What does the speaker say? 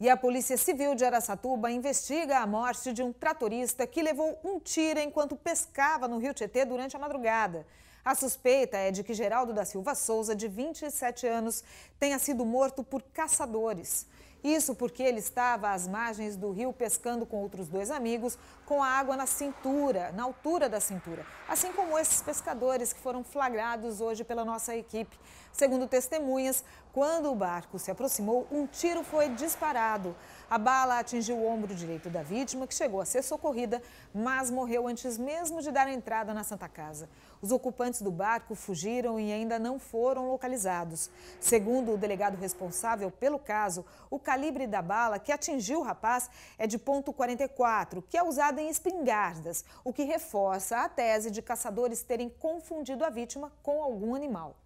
E a Polícia Civil de Araçatuba investiga a morte de um tratorista que levou um tiro enquanto pescava no Rio Tietê durante a madrugada. A suspeita é de que Geraldo da Silva Souza, de 27 anos, tenha sido morto por caçadores. Isso porque ele estava às margens do rio pescando com outros dois amigos, com a água na cintura, na altura da cintura, assim como esses pescadores que foram flagrados hoje pela nossa equipe. Segundo testemunhas, quando o barco se aproximou, um tiro foi disparado. A bala atingiu o ombro direito da vítima, que chegou a ser socorrida, mas morreu antes mesmo de dar entrada na Santa Casa. Os ocupantes do barco fugiram e ainda não foram localizados. Segundo o delegado responsável pelo caso, o calibre da bala que atingiu o rapaz é de ponto .44, que é usada em espingardas, o que reforça a tese de caçadores terem confundido a vítima com algum animal.